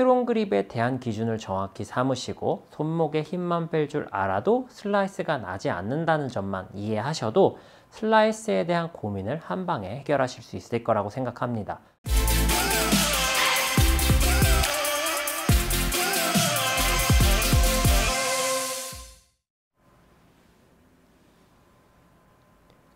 스트롱 그립에 대한 기준을 정확히 삼으시고 손목에 힘만 뺄 줄 알아도 슬라이스가 나지 않는다는 점만 이해하셔도 슬라이스에 대한 고민을 한 방에 해결하실 수 있을 거라고 생각합니다.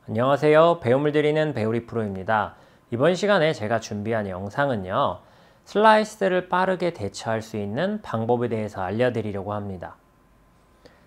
안녕하세요. 배움을 드리는 배우리 프로입니다. 이번 시간에 제가 준비한 영상은요. 슬라이스를 빠르게 대처할 수 있는 방법에 대해서 알려드리려고 합니다.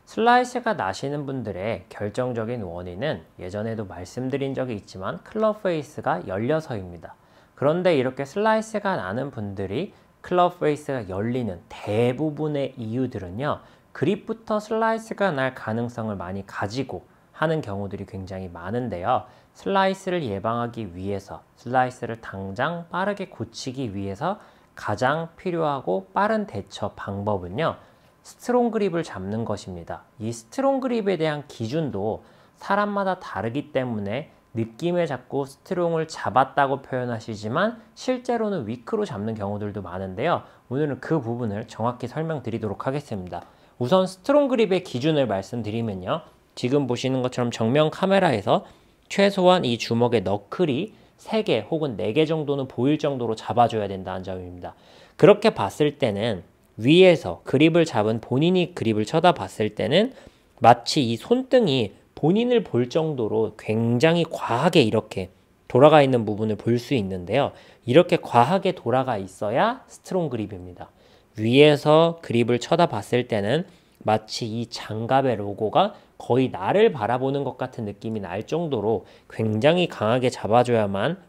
슬라이스가 나시는 분들의 결정적인 원인은 예전에도 말씀드린 적이 있지만 클럽 페이스가 열려서입니다. 그런데 이렇게 슬라이스가 나는 분들이 클럽 페이스가 열리는 대부분의 이유들은요. 그립부터 슬라이스가 날 가능성을 많이 가지고 하는 경우들이 굉장히 많은데요. 슬라이스를 예방하기 위해서 슬라이스를 당장 빠르게 고치기 위해서 가장 필요하고 빠른 대처 방법은요. 스트롱 그립을 잡는 것입니다. 이 스트롱 그립에 대한 기준도 사람마다 다르기 때문에 느낌에 잡고 스트롱을 잡았다고 표현하시지만 실제로는 위크로 잡는 경우들도 많은데요. 오늘은 그 부분을 정확히 설명드리도록 하겠습니다. 우선 스트롱 그립의 기준을 말씀드리면요. 지금 보시는 것처럼 정면 카메라에서 최소한 이 주먹의 너클이 3개 혹은 4개 정도는 보일 정도로 잡아줘야 된다는 점입니다. 그렇게 봤을 때는 위에서 그립을 잡은 본인이 그립을 쳐다봤을 때는 마치 이 손등이 본인을 볼 정도로 굉장히 과하게 이렇게 돌아가 있는 부분을 볼 수 있는데요. 이렇게 과하게 돌아가 있어야 스트롱 그립입니다. 위에서 그립을 쳐다봤을 때는 마치 이 장갑의 로고가 거의 나를 바라보는 것 같은 느낌이 날 정도로 굉장히 강하게 잡아줘야만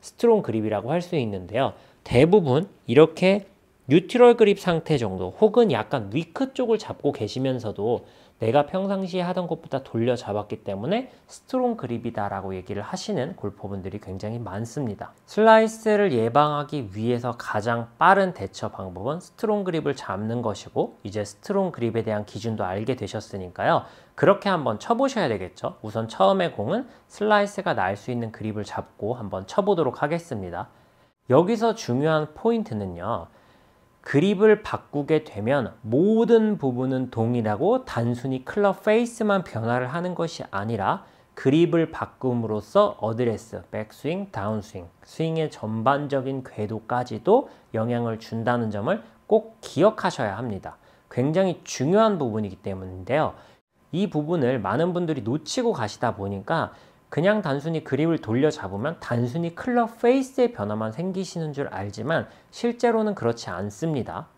스트롱 그립이라고 할 수 있는데요. 대부분 이렇게 뉴트럴 그립 상태 정도 혹은 약간 위크 쪽을 잡고 계시면서도 내가 평상시에 하던 것보다 돌려 잡았기 때문에 스트롱 그립이다라고 얘기를 하시는 골퍼분들이 굉장히 많습니다. 슬라이스를 예방하기 위해서 가장 빠른 대처 방법은 스트롱 그립을 잡는 것이고 이제 스트롱 그립에 대한 기준도 알게 되셨으니까요. 그렇게 한번 쳐보셔야 되겠죠. 우선 처음에 공은 슬라이스가 날 수 있는 그립을 잡고 한번 쳐보도록 하겠습니다. 여기서 중요한 포인트는요. 그립을 바꾸게 되면 모든 부분은 동일하고 단순히 클럽 페이스만 변화를 하는 것이 아니라 그립을 바꿈으로써 어드레스, 백스윙, 다운스윙, 스윙의 전반적인 궤도까지도 영향을 준다는 점을 꼭 기억하셔야 합니다. 굉장히 중요한 부분이기 때문인데요. 이 부분을 많은 분들이 놓치고 가시다 보니까 그냥 단순히 그립을 돌려 잡으면 단순히 클럽 페이스의 변화만 생기시는 줄 알지만 실제로는 그렇지 않습니다.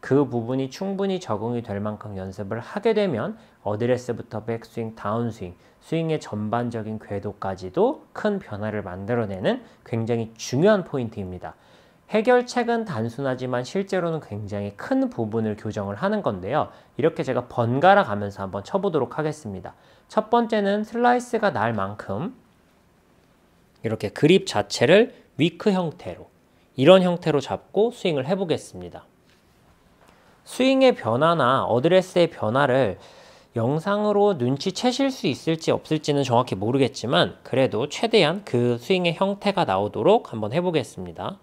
그 부분이 충분히 적응이 될 만큼 연습을 하게 되면 어드레스부터 백스윙, 다운스윙, 스윙의 전반적인 궤도까지도 큰 변화를 만들어내는 굉장히 중요한 포인트입니다. 해결책은 단순하지만 실제로는 굉장히 큰 부분을 교정을 하는 건데요. 이렇게 제가 번갈아 가면서 한번 쳐보도록 하겠습니다. 첫 번째는 슬라이스가 날 만큼 이렇게 그립 자체를 위크 형태로 이런 형태로 잡고 스윙을 해보겠습니다. 스윙의 변화나 어드레스의 변화를 영상으로 눈치채실 수 있을지 없을지는 정확히 모르겠지만 그래도 최대한 그 스윙의 형태가 나오도록 한번 해보겠습니다.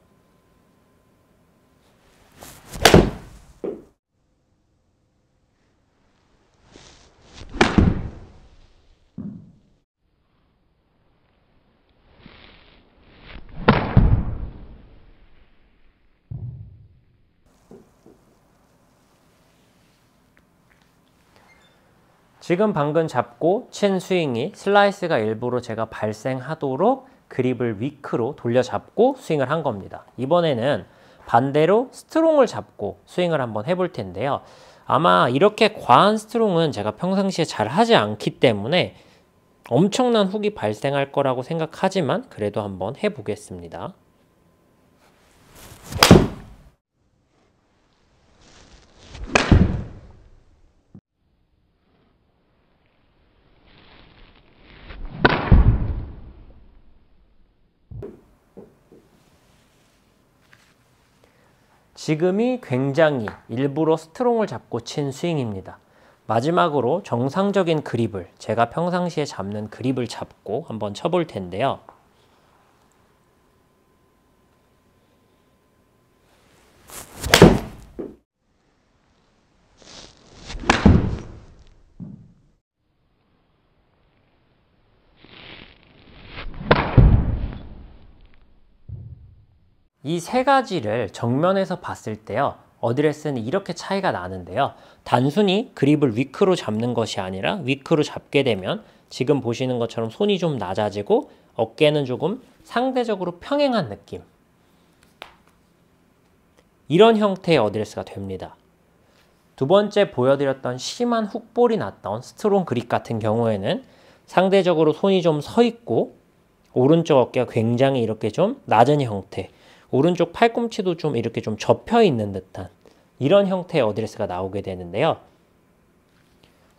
지금 방금 잡고 친 스윙이 슬라이스가 일부러 제가 발생하도록 그립을 위크로 돌려잡고 스윙을 한 겁니다. 이번에는 반대로 스트롱을 잡고 스윙을 한번 해볼 텐데요. 아마 이렇게 과한 스트롱은 제가 평상시에 잘 하지 않기 때문에 엄청난 훅이 발생할 거라고 생각하지만 그래도 한번 해보겠습니다. 지금이 굉장히 일부러 스트롱을 잡고 친 스윙입니다. 마지막으로 정상적인 그립을 제가 평상시에 잡는 그립을 잡고 한번 쳐볼 텐데요. 이세 가지를 정면에서 봤을 때요. 어드레스는 이렇게 차이가 나는데요. 단순히 그립을 위크로 잡는 것이 아니라 위크로 잡게 되면 지금 보시는 것처럼 손이 좀 낮아지고 어깨는 조금 상대적으로 평행한 느낌. 이런 형태의 어드레스가 됩니다. 두 번째 보여드렸던 심한 훅볼이 났던 스트롱 그립 같은 경우에는 상대적으로 손이 좀 서 있고 오른쪽 어깨가 굉장히 이렇게 좀 낮은 형태 오른쪽 팔꿈치도 좀 이렇게 좀 접혀 있는 듯한 이런 형태의 어드레스가 나오게 되는데요.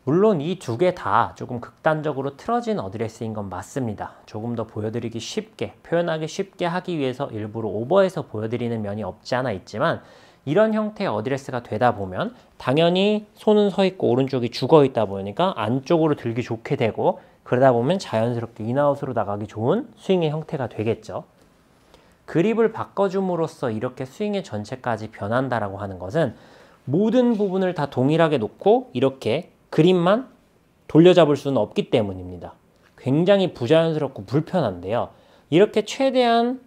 물론 이 두 개 다 조금 극단적으로 틀어진 어드레스인 건 맞습니다. 조금 더 보여드리기 쉽게, 표현하기 쉽게 하기 위해서 일부러 오버해서 보여드리는 면이 없지 않아 있지만 이런 형태의 어드레스가 되다 보면 당연히 손은 서 있고 오른쪽이 죽어 있다 보니까 안쪽으로 들기 좋게 되고 그러다 보면 자연스럽게 인아웃으로 나가기 좋은 스윙의 형태가 되겠죠. 그립을 바꿔줌으로써 이렇게 스윙의 전체까지 변한다라고 하는 것은 모든 부분을 다 동일하게 놓고 이렇게 그립만 돌려잡을 수는 없기 때문입니다. 굉장히 부자연스럽고 불편한데요. 이렇게 최대한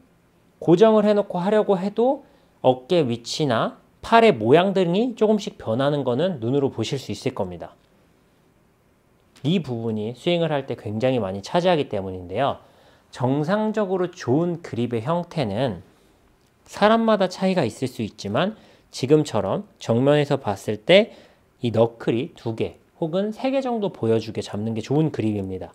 고정을 해놓고 하려고 해도 어깨 위치나 팔의 모양 등이 조금씩 변하는 것은 눈으로 보실 수 있을 겁니다. 이 부분이 스윙을 할 때 굉장히 많이 차지하기 때문인데요. 정상적으로 좋은 그립의 형태는 사람마다 차이가 있을 수 있지만 지금처럼 정면에서 봤을 때 이 너클이 두 개 혹은 세 개 정도 보여주게 잡는 게 좋은 그립입니다.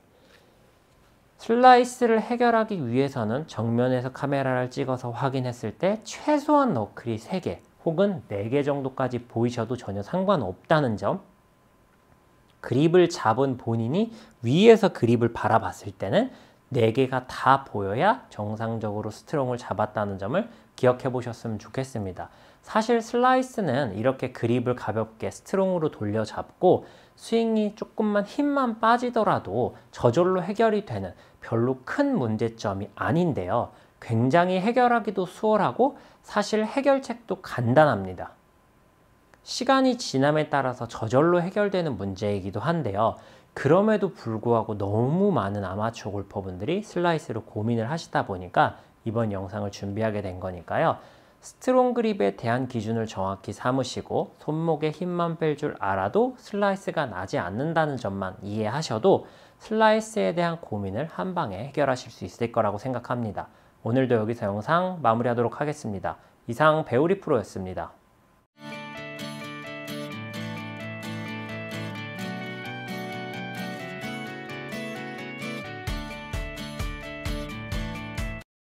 슬라이스를 해결하기 위해서는 정면에서 카메라를 찍어서 확인했을 때 최소한 너클이 세 개 혹은 네 개 정도까지 보이셔도 전혀 상관없다는 점 그립을 잡은 본인이 위에서 그립을 바라봤을 때는 4개가 다 보여야 정상적으로 스트롱을 잡았다는 점을 기억해 보셨으면 좋겠습니다. 사실 슬라이스는 이렇게 그립을 가볍게 스트롱으로 돌려잡고 스윙이 조금만 힘만 빠지더라도 저절로 해결이 되는 별로 큰 문제점이 아닌데요. 굉장히 해결하기도 수월하고 사실 해결책도 간단합니다. 시간이 지남에 따라서 저절로 해결되는 문제이기도 한데요. 그럼에도 불구하고 너무 많은 아마추어 골퍼분들이 슬라이스로 고민을 하시다 보니까 이번 영상을 준비하게 된 거니까요. 스트롱 그립에 대한 기준을 정확히 삼으시고 손목에 힘만 뺄 줄 알아도 슬라이스가 나지 않는다는 점만 이해하셔도 슬라이스에 대한 고민을 한 방에 해결하실 수 있을 거라고 생각합니다. 오늘도 여기서 영상 마무리하도록 하겠습니다. 이상 배우리 프로였습니다.